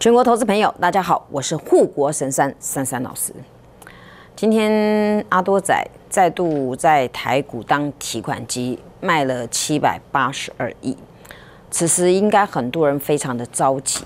全国投资朋友，大家好，我是护国神山珊山老师。今天阿多仔再度在台股当提款机，卖了七百八十二亿。此时应该很多人非常的着急。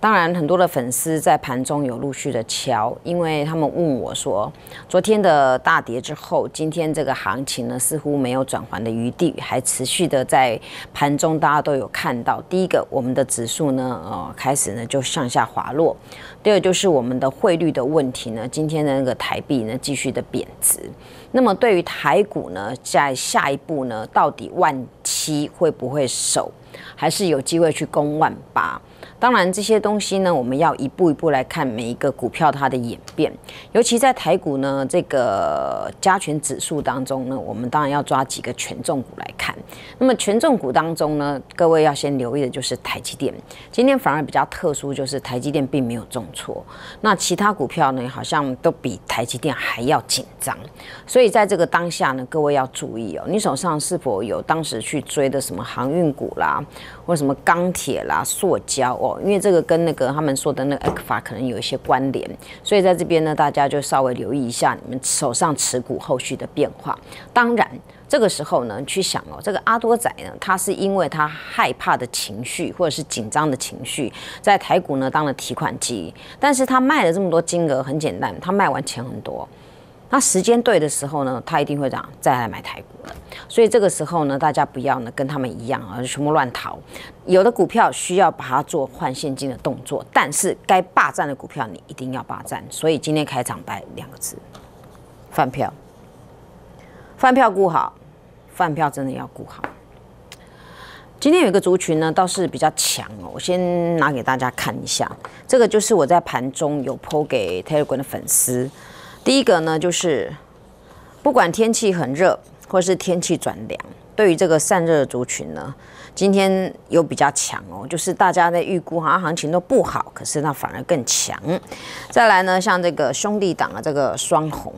当然，很多的粉丝在盘中有陆续的敲，因为他们问我说，昨天的大跌之后，今天这个行情呢，似乎没有转圜的余地，还持续的在盘中，大家都有看到。第一个，我们的指数呢，呃，开始呢就向下滑落；，第二就是我们的汇率的问题呢，今天的那个台币呢，继续的贬值。那么对于台股呢，在下一步呢，到底万七会不会守，还是有机会去攻万八？当然，这些东西呢，我们要一步一步来看每一个股票它的演变。尤其在台股呢，这个加权指数当中呢，我们当然要抓几个权重股来看。那么权重股当中呢，各位要先留意的就是台积电。今天反而比较特殊，就是台积电并没有重挫。那其他股票呢，好像都比台积电还要紧张。所以在这个当下呢，各位要注意哦，你手上是否有当时去追的什么航运股啦？为什么钢铁啦、塑胶哦？因为这个跟那个他们说的那个 X 法可能有一些关联，所以在这边呢，大家就稍微留意一下你们手上持股后续的变化。当然，这个时候呢，去想哦，这个阿多仔呢，他是因为他害怕的情绪或者是紧张的情绪，在台股呢当了提款机，但是他卖了这么多金额，很简单，他卖完钱很多。那时间对的时候呢，他一定会这再来买台股所以这个时候呢，大家不要呢跟他们一样啊，全部乱逃。有的股票需要把它做换现金的动作，但是该霸占的股票你一定要霸占。所以今天开场白两个字：饭票。饭票顾好，饭票真的要顾好。今天有一个族群呢，倒是比较强哦，我先拿给大家看一下，这个就是我在盘中有 PO 给 Telegram 的粉丝。第一个呢，就是不管天气很热，或是天气转凉，对于这个散热族群呢，今天有比较强哦，就是大家在预估好像行情都不好，可是它反而更强。再来呢，像这个兄弟党的这个双红，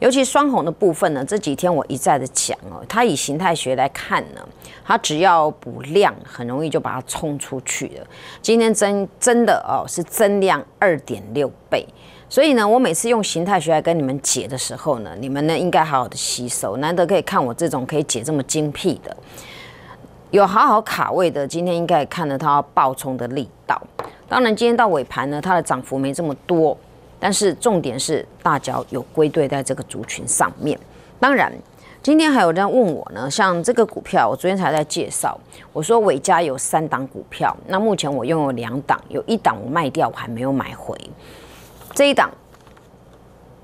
尤其双红的部分呢，这几天我一再的讲哦，它以形态学来看呢，它只要不亮，很容易就把它冲出去了。今天增真的哦，是增量二点六倍。所以呢，我每次用形态学来跟你们解的时候呢，你们呢应该好好的吸收。难得可以看我这种可以解这么精辟的，有好好卡位的。今天应该也看了它爆冲的力道。当然，今天到尾盘呢，它的涨幅没这么多，但是重点是大脚有归队在这个族群上面。当然，今天还有人问我呢，像这个股票，我昨天才在介绍，我说伟家有三档股票，那目前我拥有两档，有一档我卖掉，我还没有买回。这一档，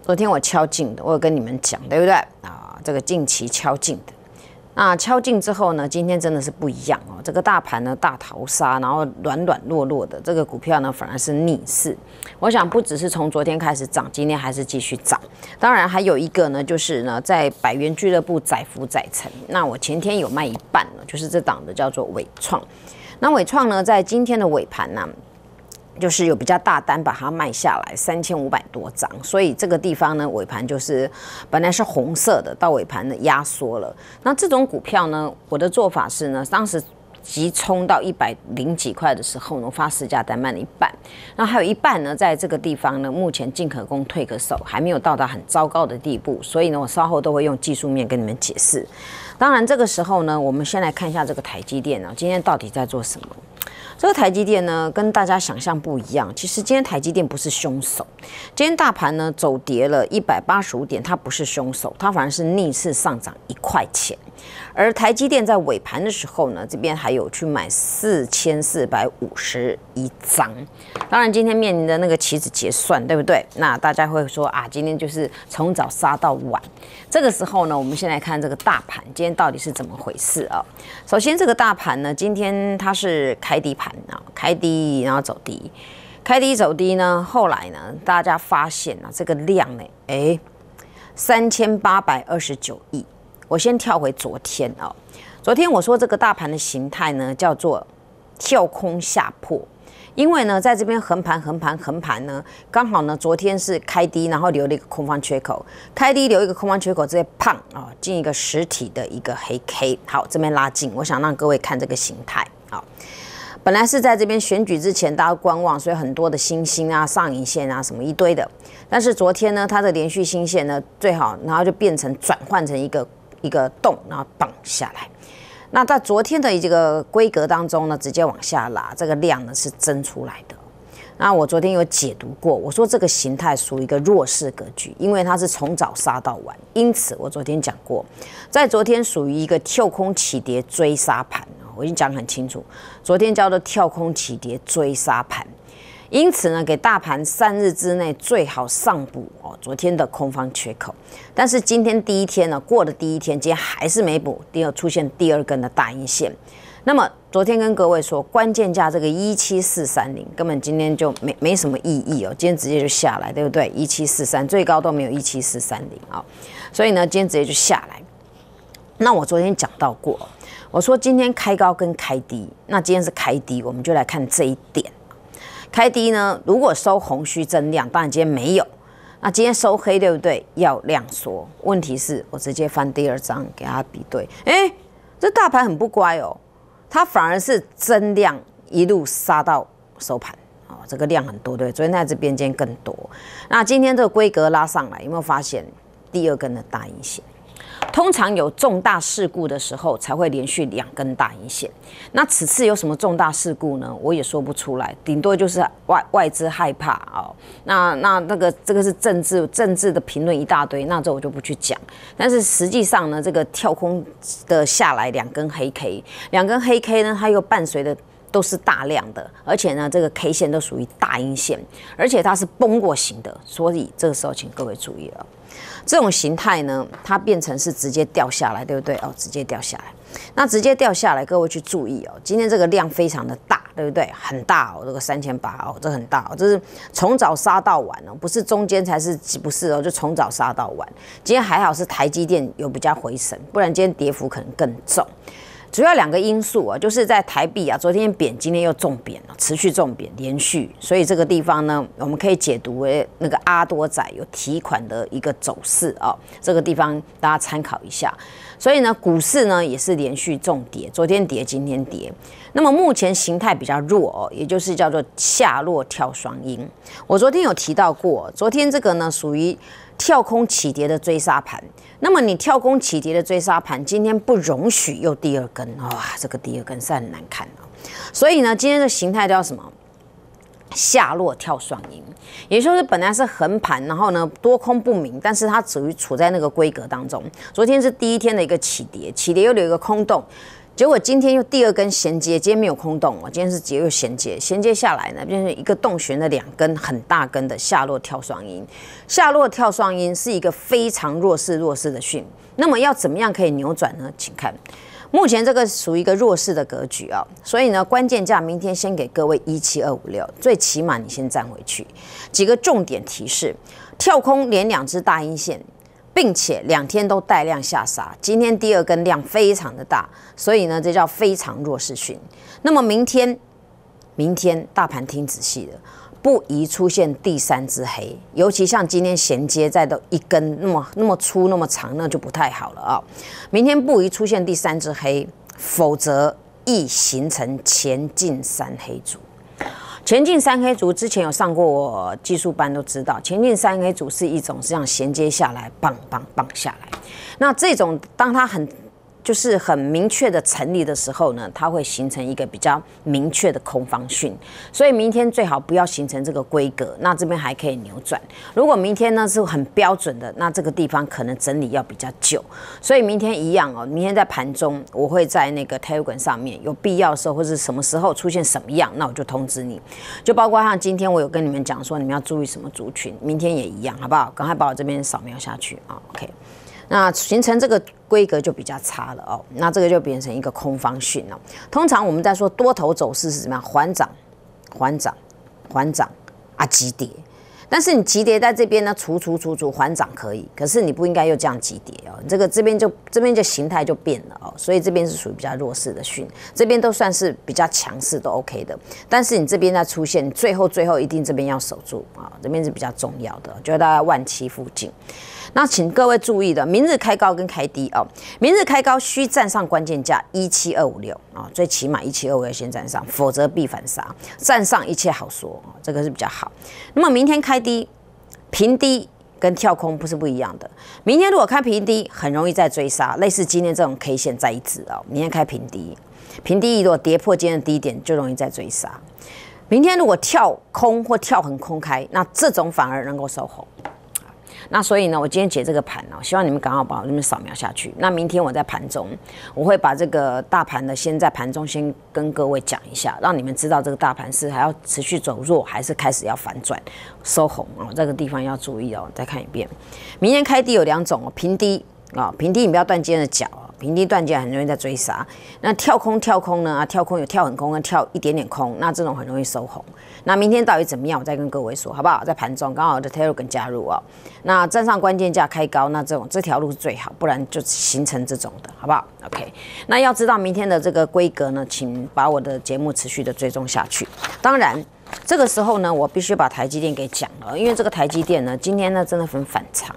昨天我敲进的，我有跟你们讲，对不对啊？这个近期敲进的，那敲进之后呢，今天真的是不一样哦。这个大盘呢大逃杀，然后软软弱弱的，这个股票呢反而是逆势。我想不只是从昨天开始涨，今天还是继续涨。当然还有一个呢，就是呢在百元俱乐部载福载成。那我前天有卖一半了，就是这档的叫做伟创。那伟创呢，在今天的尾盘呢。就是有比较大单把它卖下来三千五百多张，所以这个地方呢尾盘就是本来是红色的，到尾盘呢压缩了。那这种股票呢，我的做法是呢，当时急冲到一百零几块的时候呢，发市价单卖了一半，那还有一半呢，在这个地方呢，目前进可攻退可守，还没有到达很糟糕的地步，所以呢，我稍后都会用技术面跟你们解释。当然这个时候呢，我们先来看一下这个台积电呢，今天到底在做什么。这个台积电呢，跟大家想象不一样。其实今天台积电不是凶手，今天大盘呢走跌了一百八十五点，它不是凶手，它反而是逆势上涨一块钱。而台积电在尾盘的时候呢，这边还有去买四千四百五十一张。当然，今天面临的那个棋子结算，对不对？那大家会说啊，今天就是从早杀到晚。这个时候呢，我们先来看这个大盘，今天到底是怎么回事啊？首先，这个大盘呢，今天它是开。开低盘啊，开低然后走低，开低走低呢，后来呢，大家发现啊，这个量呢，哎，三千八百二十九亿。我先跳回昨天啊，昨天我说这个大盘的形态呢，叫做跳空下破，因为呢，在这边横盘横盘横盘呢，刚好呢，昨天是开低然后留了一个空方缺口，开低留一个空方缺口，直接胖啊，进一个实体的一个黑 K。好，这边拉近，我想让各位看这个形态啊。本来是在这边选举之前，大家观望，所以很多的星星啊、上影线啊什么一堆的。但是昨天呢，它的连续新线呢最好，然后就变成转换成一个一个洞，然后嘣下来。那在昨天的这个规格当中呢，直接往下拉，这个量呢是增出来的。那我昨天有解读过，我说这个形态属于一个弱势格局，因为它是从早杀到晚。因此我昨天讲过，在昨天属于一个跳空起跌追杀盘。我已经讲得很清楚，昨天叫做跳空起跌追杀盘，因此呢，给大盘三日之内最好上补哦，昨天的空方缺口。但是今天第一天呢，过了第一天，今天还是没补，第二出现第二根的大阴线。那么昨天跟各位说，关键价这个一七四三零，根本今天就没没什么意义哦，今天直接就下来，对不对？一七四三最高都没有一七四三零啊，所以呢，今天直接就下来。那我昨天讲到过。我说今天开高跟开低，那今天是开低，我们就来看这一点。开低呢，如果收红需增量，当然今天没有。那今天收黑，对不对？要量缩。问题是我直接翻第二张给他比对。哎，这大盘很不乖哦，它反而是增量一路杀到收盘。哦，这个量很多，对所对？昨天在这边间更多。那今天这个规格拉上来，有没有发现第二根的大阴线？通常有重大事故的时候才会连续两根大阴线。那此次有什么重大事故呢？我也说不出来，顶多就是外外资害怕哦。那那那个这个是政治政治的评论一大堆，那这我就不去讲。但是实际上呢，这个跳空的下来两根黑 K，两根黑 K 呢，它又伴随的都是大量的，而且呢，这个 K 线都属于大阴线，而且它是崩过型的，所以这个时候请各位注意了。这种形态呢，它变成是直接掉下来，对不对？哦，直接掉下来。那直接掉下来，各位去注意哦。今天这个量非常的大，对不对？很大哦，这个三千八哦，这很大哦，这是从早杀到晚哦，不是中间才是，不是哦，就从早杀到晚。今天还好是台积电有比较回神，不然今天跌幅可能更重。主要两个因素啊，就是在台币啊，昨天贬，今天又重贬了，持续重贬，连续，所以这个地方呢，我们可以解读为那个阿多仔有提款的一个走势啊，这个地方大家参考一下。所以呢，股市呢也是连续重跌，昨天跌，今天跌，那么目前形态比较弱哦，也就是叫做下落跳双阴。我昨天有提到过，昨天这个呢属于跳空起跌的追杀盘。那么你跳空起跌的追杀盘，今天不容许又第二根，哇，这个第二根是在很难看所以呢，今天的形态叫什么？下落跳双阴，也就是本来是横盘，然后呢多空不明，但是它处于处在那个规格当中。昨天是第一天的一个起跌，起跌又留一个空洞。结果今天又第二根衔接，今天没有空洞哦，今天是只有衔接，衔接下来呢变成一个洞悬的两根很大根的下落跳双音，下落跳双音是一个非常弱势弱势的讯，那么要怎么样可以扭转呢？请看，目前这个属于一个弱势的格局啊，所以呢关键价明天先给各位一七二五六，最起码你先站回去，几个重点提示，跳空连两只大阴线。并且两天都带量下杀，今天第二根量非常的大，所以呢，这叫非常弱势群。那么明天，明天大盘听仔细了，不宜出现第三只黑，尤其像今天衔接在的一根那么那么粗那么长，那就不太好了啊。明天不宜出现第三只黑，否则易形成前进三黑组。前进三黑族之前有上过技术班，都知道前进三黑组是一种是这样衔接下来，棒棒棒下来。那这种当它很。就是很明确的成立的时候呢，它会形成一个比较明确的空方讯，所以明天最好不要形成这个规格，那这边还可以扭转。如果明天呢是很标准的，那这个地方可能整理要比较久，所以明天一样哦。明天在盘中我会在那个 Telegram 上面，有必要的时候或者什么时候出现什么样，那我就通知你。就包括像今天我有跟你们讲说你们要注意什么族群，明天也一样，好不好？赶快把我这边扫描下去啊，OK。那形成这个规格就比较差了哦，那这个就变成一个空方讯了。通常我们在说多头走势是什么样，缓涨、缓涨、缓涨啊，急跌。但是你急跌在这边呢，除除除除缓涨可以，可是你不应该又这样急跌哦。这个这边就这边就形态就变了哦，所以这边是属于比较弱势的讯，这边都算是比较强势都 OK 的。但是你这边在出现，最后最后一定这边要守住啊，这边是比较重要的，就在万七附近。那请各位注意的，明日开高跟开低哦。明日开高需站上关键价一七二五六啊，最起码一七二五二先站上，否则必反杀。站上一切好说啊，这个是比较好。那么明天开低平低跟跳空不是不一样的。明天如果开平低，很容易再追杀，类似今天这种 K 线再一指哦。明天开平低，平低如果跌破今天的低点，就容易再追杀。明天如果跳空或跳很空开，那这种反而能够收红。那所以呢，我今天解这个盘哦，希望你们赶快把我这边扫描下去。那明天我在盘中，我会把这个大盘的先在盘中先跟各位讲一下，让你们知道这个大盘是还要持续走弱，还是开始要反转收红哦，这个地方要注意哦。再看一遍，明天开低有两种哦，平低啊，平低你不要断肩的脚。平地断价很容易在追杀，那跳空跳空呢？啊，跳空有跳很空啊，跳一点点空，那这种很容易收红。那明天到底怎么样？我再跟各位说，好不好？在盘中刚好的 Tailog 加入哦。那站上关键价开高，那这种这条路是最好，不然就形成这种的，好不好？OK。那要知道明天的这个规格呢，请把我的节目持续的追踪下去。当然，这个时候呢，我必须把台积电给讲了，因为这个台积电呢，今天呢真的很反常。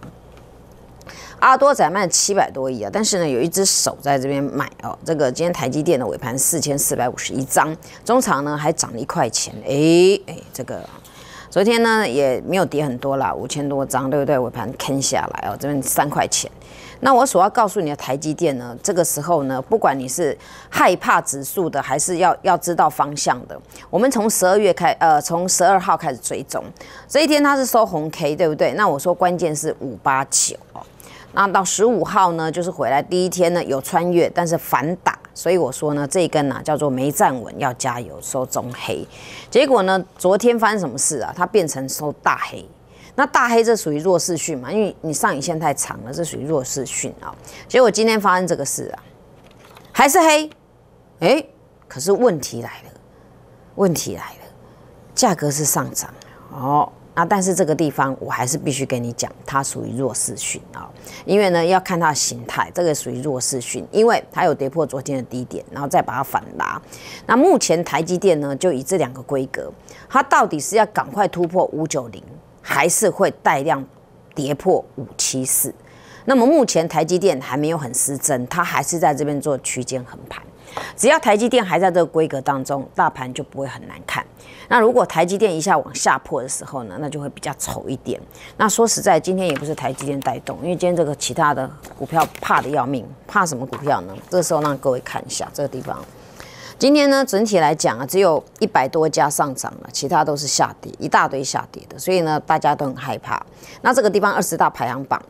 阿多仔卖七百多亿啊，但是呢，有一只手在这边买哦。这个今天台积电的尾盘四千四百五十一张，中场呢还涨了一块钱。哎哎，这个昨天呢也没有跌很多啦，五千多张，对不对？尾盘坑下来哦，这边三块钱。那我所要告诉你的台积电呢，这个时候呢，不管你是害怕指数的，还是要要知道方向的，我们从十二月开，呃，从十二号开始追踪。这一天它是收红 K，对不对？那我说关键是五八九那到十五号呢，就是回来第一天呢，有穿越，但是反打，所以我说呢，这一根呢叫做没站稳，要加油收中黑。结果呢，昨天发生什么事啊？它变成收大黑。那大黑这属于弱势讯嘛？因为你上影线太长了，这属于弱势讯啊。结果今天发生这个事啊，还是黑。哎，可是问题来了，问题来了，价格是上涨哦。那但是这个地方我还是必须跟你讲，它属于弱势讯啊，因为呢要看它的形态，这个属于弱势讯，因为它有跌破昨天的低点，然后再把它反拉。那目前台积电呢，就以这两个规格，它到底是要赶快突破五九零，还是会带量跌破五七四？那么目前台积电还没有很失真，它还是在这边做区间横盘，只要台积电还在这个规格当中，大盘就不会很难看。那如果台积电一下往下破的时候呢，那就会比较丑一点。那说实在，今天也不是台积电带动，因为今天这个其他的股票怕的要命，怕什么股票呢？这个时候让各位看一下这个地方。今天呢，整体来讲啊，只有一百多家上涨了，其他都是下跌，一大堆下跌的，所以呢，大家都很害怕。那这个地方二十大排行榜。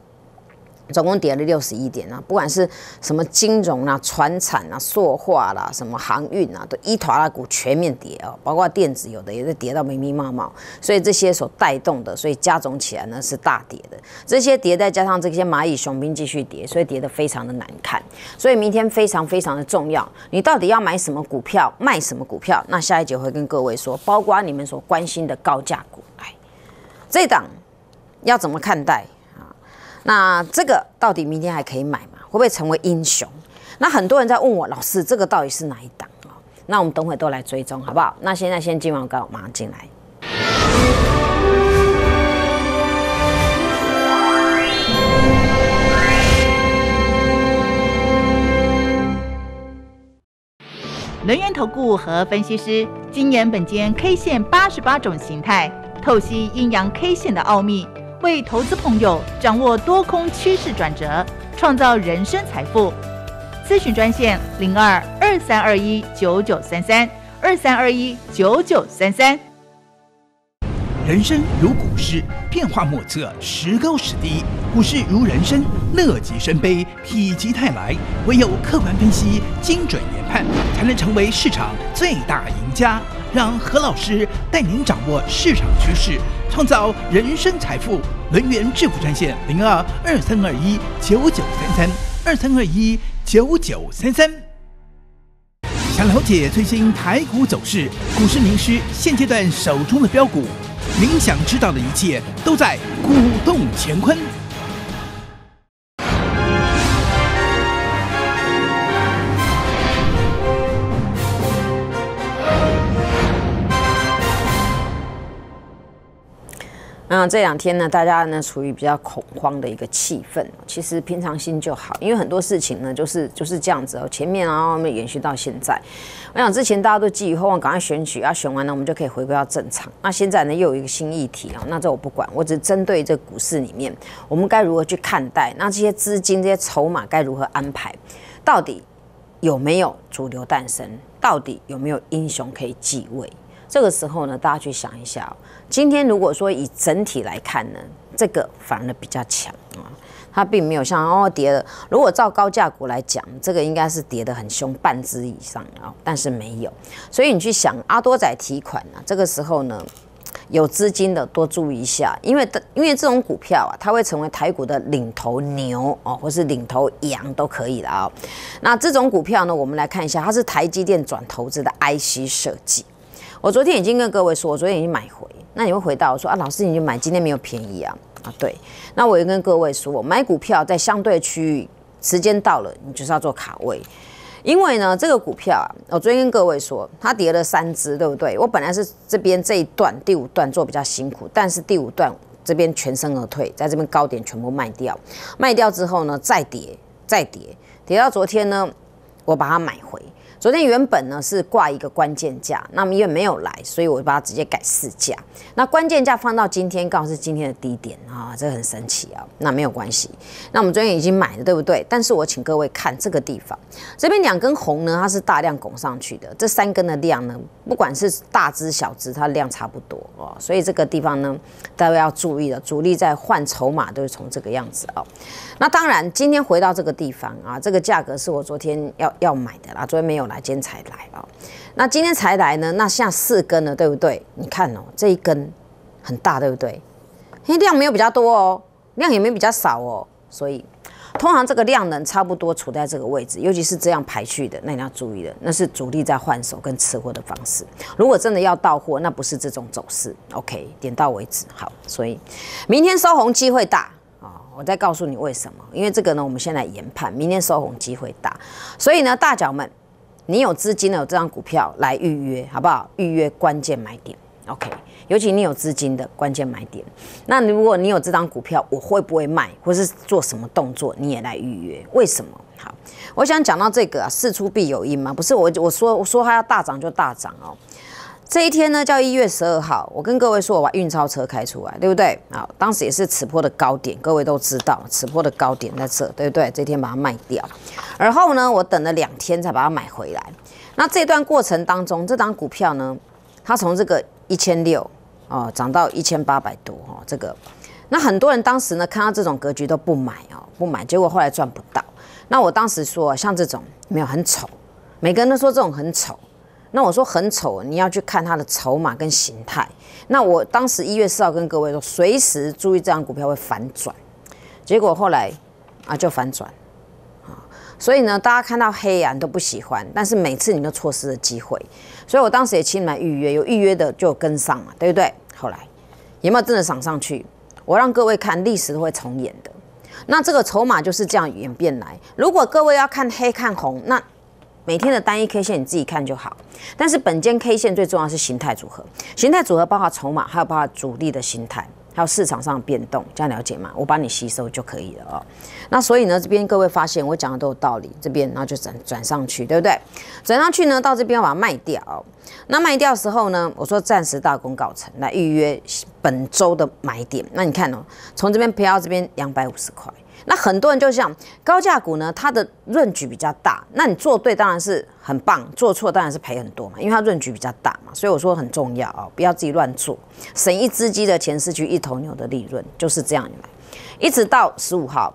总共跌了六十一点啊，不管是什么金融啊、船产啊、塑化啦、什么航运啊，都一坨的股全面跌哦，包括电子有的也是跌到密密麻麻，所以这些所带动的，所以加总起来呢是大跌的。这些跌再加上这些蚂蚁雄兵继续跌，所以跌得非常的难看。所以明天非常非常的重要，你到底要买什么股票、卖什么股票？那下一节会跟各位说，包括你们所关心的高价股来，这档要怎么看待？那这个到底明天还可以买吗？会不会成为英雄？那很多人在问我，老师，这个到底是哪一档啊？那我们等会都来追踪，好不好？那现在先今晚告，马上进来。能源投顾和分析师，今年本间 K 线八十八种形态，透析阴阳 K 线的奥秘。为投资朋友掌握多空趋势转折，创造人生财富。咨询专线零二二三二一九九三三二三二一九九三三。人生如股市，变化莫测，时高时低；股市如人生，乐极生悲，否极泰来。唯有客观分析，精准研判，才能成为市场最大赢家。让何老师带您掌握市场趋势。创造人生财富，能源致富专线零二二三二一九九三三二三二一九九三三。想了解最新台股走势，股市名师现阶段手中的标股，您想知道的一切都在《股动乾坤》。那这两天呢，大家呢处于比较恐慌的一个气氛，其实平常心就好，因为很多事情呢就是就是这样子哦。前面然后我延续到现在，我想之前大家都寄予厚望，赶快选举要选完了，我们就可以回归到正常。那现在呢又有一个新议题哦，那这我不管，我只针对这股市里面，我们该如何去看待？那这些资金、这些筹码该如何安排？到底有没有主流诞生？到底有没有英雄可以继位？这个时候呢，大家去想一下，今天如果说以整体来看呢，这个反而比较强啊，它并没有像哦跌了。如果照高价股来讲，这个应该是跌的很凶，半只以上啊，但是没有。所以你去想阿多仔提款啊，这个时候呢，有资金的多注意一下，因为因为这种股票啊，它会成为台股的领头牛哦，或是领头羊都可以的啊。那这种股票呢，我们来看一下，它是台积电转投资的 IC 设计。我昨天已经跟各位说，我昨天已经买回。那你会回到我说啊，老师，你就买，今天没有便宜啊？啊，对。那我也跟各位说，我买股票在相对区域，时间到了，你就是要做卡位。因为呢，这个股票啊，我昨天跟各位说，它跌了三只，对不对？我本来是这边这一段第五段做比较辛苦，但是第五段这边全身而退，在这边高点全部卖掉，卖掉之后呢，再跌，再跌，跌到昨天呢，我把它买回。昨天原本呢是挂一个关键价，那么因为没有来，所以我把它直接改市价。那关键价放到今天刚好是今天的低点啊，这很神奇啊。那没有关系，那我们昨天已经买了，对不对？但是我请各位看这个地方，这边两根红呢，它是大量拱上去的。这三根的量呢，不管是大支小支，它量差不多哦。所以这个地方呢，大家要注意了，主力在换筹码都是从这个样子哦。那当然，今天回到这个地方啊，这个价格是我昨天要要买的啦，昨天没有。来今天才来哦，那今天才来呢，那下四根了，对不对？你看哦，这一根很大，对不对？因为量没有比较多哦，量也没有比较少哦，所以通常这个量能差不多处在这个位置，尤其是这样排序的，那你要注意了，那是主力在换手跟吃货的方式。如果真的要到货，那不是这种走势。OK，点到为止。好，所以明天收红机会大啊。我再告诉你为什么，因为这个呢，我们先来研判，明天收红机会大，所以呢，大脚们。你有资金的有这张股票来预约，好不好？预约关键买点，OK。尤其你有资金的关键买点，那如果你有这张股票，我会不会卖，或是做什么动作，你也来预约？为什么？好，我想讲到这个啊，事出必有因嘛，不是我我说我说它要大涨就大涨哦。这一天呢，叫一月十二号。我跟各位说，我把运钞车开出来，对不对？好，当时也是此波的高点，各位都知道，此波的高点在这，对不对？这天把它卖掉，而后呢，我等了两天才把它买回来。那这段过程当中，这档股票呢，它从这个一千六哦涨到一千八百多哦，这个。那很多人当时呢，看到这种格局都不买哦，不买，结果后来赚不到。那我当时说，像这种没有很丑，每个人都说这种很丑。那我说很丑，你要去看它的筹码跟形态。那我当时一月四号跟各位说，随时注意这样股票会反转。结果后来啊就反转，啊，所以呢，大家看到黑啊都不喜欢，但是每次你都错失了机会。所以我当时也请你们预约，有预约的就跟上嘛，对不对？后来有没有真的涨上去？我让各位看历史都会重演的。那这个筹码就是这样演变来。如果各位要看黑看红，那。每天的单一 K 线你自己看就好，但是本间 K 线最重要是形态组合，形态组合包括筹码，还有包括主力的形态，还有市场上的变动，这样了解吗？我帮你吸收就可以了哦。那所以呢，这边各位发现我讲的都有道理，这边然后就转转上去，对不对？转上去呢，到这边我要卖掉，那卖掉的时候呢，我说暂时大功告成，来预约本周的买点。那你看哦，从这边飘到这边两百五十块。那很多人就像高价股呢，它的润局比较大。那你做对当然是很棒，做错当然是赔很多嘛，因为它润局比较大嘛。所以我说很重要哦，不要自己乱做，省一只鸡的钱，失去一头牛的利润，就是这样。一直到十五号，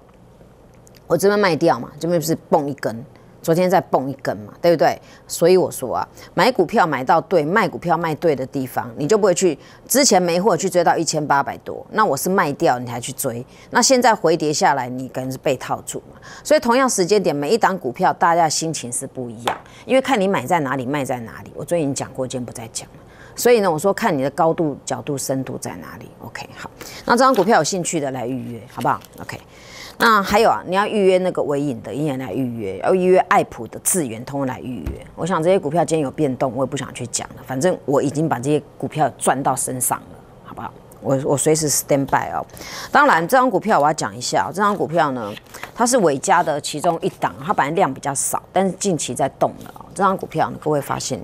我这边卖掉嘛，这边不是蹦一根。昨天再蹦一根嘛，对不对？所以我说啊，买股票买到对，卖股票卖对的地方，你就不会去之前没货去追到一千八百多。那我是卖掉，你还去追。那现在回跌下来，你肯定是被套住嘛。所以同样时间点，每一档股票大家心情是不一样，因为看你买在哪里，卖在哪里。我最近讲过，今天不再讲了。所以呢，我说看你的高度、角度、深度在哪里。OK，好，那这张股票有兴趣的来预约，好不好？OK。那还有啊，你要预约那个伟影的，应该来预约；要预约爱普的智源通来预约。我想这些股票今天有变动，我也不想去讲了。反正我已经把这些股票赚到身上了，好不好？我我随时 standby 哦。当然，这张股票我要讲一下，这张股票呢，它是伟嘉的其中一档，它本来量比较少，但是近期在动了哦。这张股票呢，各位发现，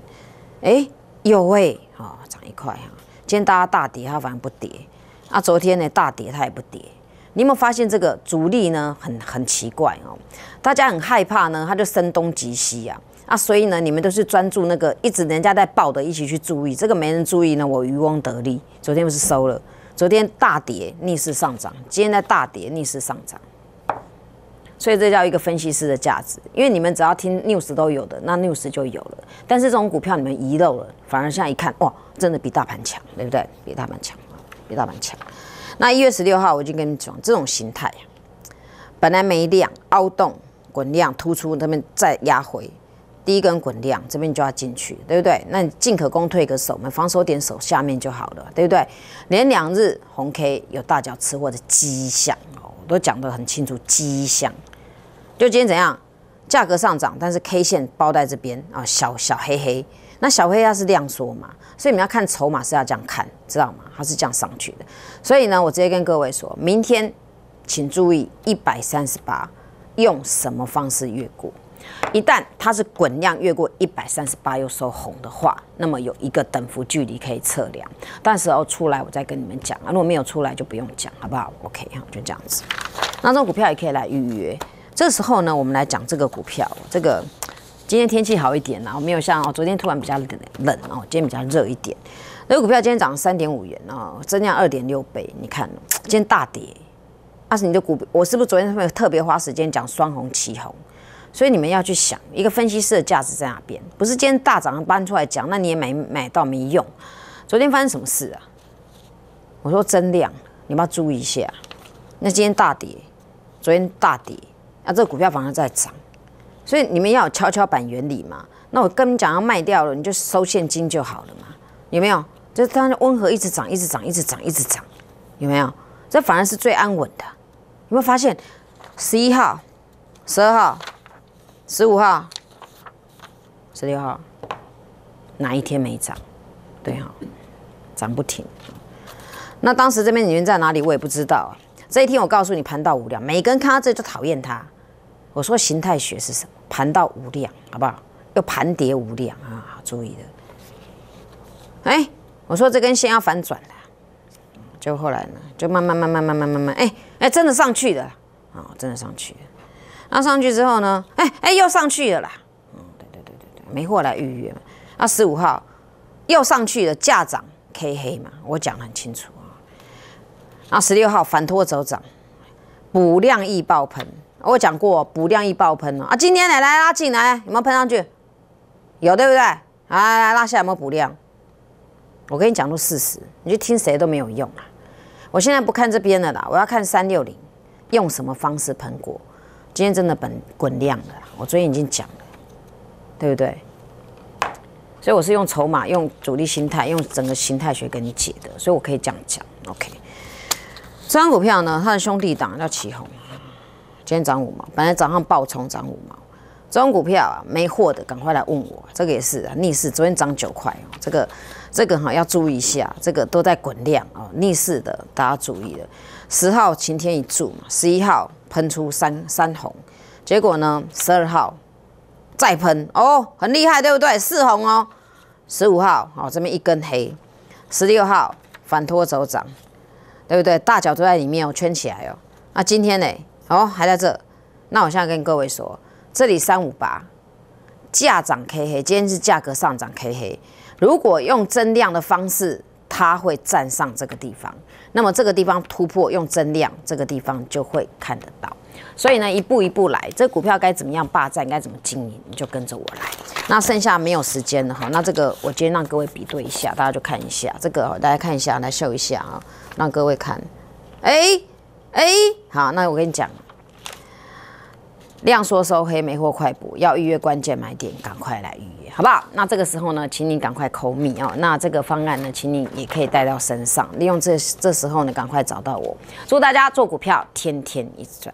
哎，有哎，好涨一块哈。今天大家大跌，它反正不跌；那昨天呢，大跌它也不跌。你有没有发现这个主力呢？很很奇怪哦，大家很害怕呢，他就声东击西啊。啊，所以呢，你们都是专注那个一直人家在报的，一起去注意这个没人注意呢，我渔翁得利。昨天不是收了，昨天大跌逆势上涨，今天在大跌逆势上涨，所以这叫一个分析师的价值，因为你们只要听 news 都有的，那 news 就有了，但是这种股票你们遗漏了，反而现在一看，哇，真的比大盘强，对不对？比大盘强，比大盘强。那一月十六号我就跟你们讲，这种形态本来没量凹洞滚量突出，这边再压回，第一根滚量，这边就要进去，对不对？那你进可攻退可守，我们防守点守下面就好了，对不对？连两日红 K 有大脚吃或者迹象哦，我都讲得很清楚，迹象就今天怎样，价格上涨，但是 K 线包在这边啊，小小黑黑，那小黑他是这样说嘛？所以你们要看筹码是要这样看，知道吗？它是这样上去的。所以呢，我直接跟各位说，明天请注意一百三十八，用什么方式越过。一旦它是滚量越过一百三十八又收红的话，那么有一个等幅距离可以测量。到时候出来我再跟你们讲啊，如果没有出来就不用讲，好不好？OK 好，就这样子。那这种股票也可以来预约。这时候呢，我们来讲这个股票，这个。今天天气好一点啦，没有像昨天突然比较冷哦，今天比较热一点。那个股票今天涨了三点五元哦，增量二点六倍。你看，今天大跌，阿是你的股，我是不是昨天特别花时间讲双红旗红？所以你们要去想，一个分析师的价值在哪边？不是今天大涨搬出来讲，那你也没买到没用。昨天发生什么事啊？我说增量，你们要注意一下。那今天大跌，昨天大跌，那这个股票反而在涨。所以你们要有跷跷板原理嘛？那我跟你讲，要卖掉了，你就收现金就好了嘛？有没有？就它温和一直涨，一直涨，一直涨，一直涨，有没有？这反而是最安稳的。有没有发现？十一号、十二号、十五号、十六号，哪一天没涨？对哈，涨不停。那当时这边你们在哪里？我也不知道啊。这一天我告诉你，盘到无聊，每个人看到这就讨厌他。我说形态学是什么？盘到无量，好不好？又盘叠无量啊，好注意的。哎，我说这根线要反转了，就后来呢，就慢慢慢慢慢慢慢慢，哎哎，真的上去了，哦，真的上去了。那上去之后呢，哎哎，又上去了啦。哦，对对对对对，没货来预约嘛。那十五号又上去了，价涨 K 黑嘛，我讲的很清楚啊。那十六号反拖走涨，补量易爆盆。我讲过补量易爆喷了啊！今天来来拉进来，有没有喷上去？有对不对？来来拉下有没有补量？我跟你讲出事实，你就听谁都没有用啊！我现在不看这边了啦，我要看三六零，用什么方式喷过。今天真的滚滚量了，我昨天已经讲了，对不对？所以我是用筹码、用主力心态、用整个形态学跟你解的，所以我可以这样讲。OK，这张股票呢，它的兄弟档叫旗宏。先天涨五毛，本来早上爆冲涨五毛。这种股票啊，没货的赶快来问我。这个也是啊，逆势。昨天涨九块哦，这个这个哈要注意一下，这个都在滚量哦，逆势的大家注意了。十号晴天一柱嘛，十一号喷出三三红，结果呢，十二号再喷哦，很厉害对不对？四红哦。十五号哦这边一根黑，十六号反拖走涨，对不对？大脚都在里面哦，圈起来哦。那今天呢？哦，还在这。那我现在跟各位说，这里三五八价涨 K 黑，今天是价格上涨 K 黑。如果用增量的方式，它会站上这个地方。那么这个地方突破，用增量，这个地方就会看得到。所以呢，一步一步来，这股票该怎么样霸占，该怎么经营，就跟着我来。那剩下没有时间了哈。那这个我今天让各位比对一下，大家就看一下这个，大家看一下，来秀一下啊，让各位看。哎。哎，好，那我跟你讲，量缩收黑没货快补，要预约关键买点，赶快来预约，好不好？那这个时候呢，请你赶快扣米哦。那这个方案呢，请你也可以带到身上，利用这这时候呢，赶快找到我。祝大家做股票天天一赚！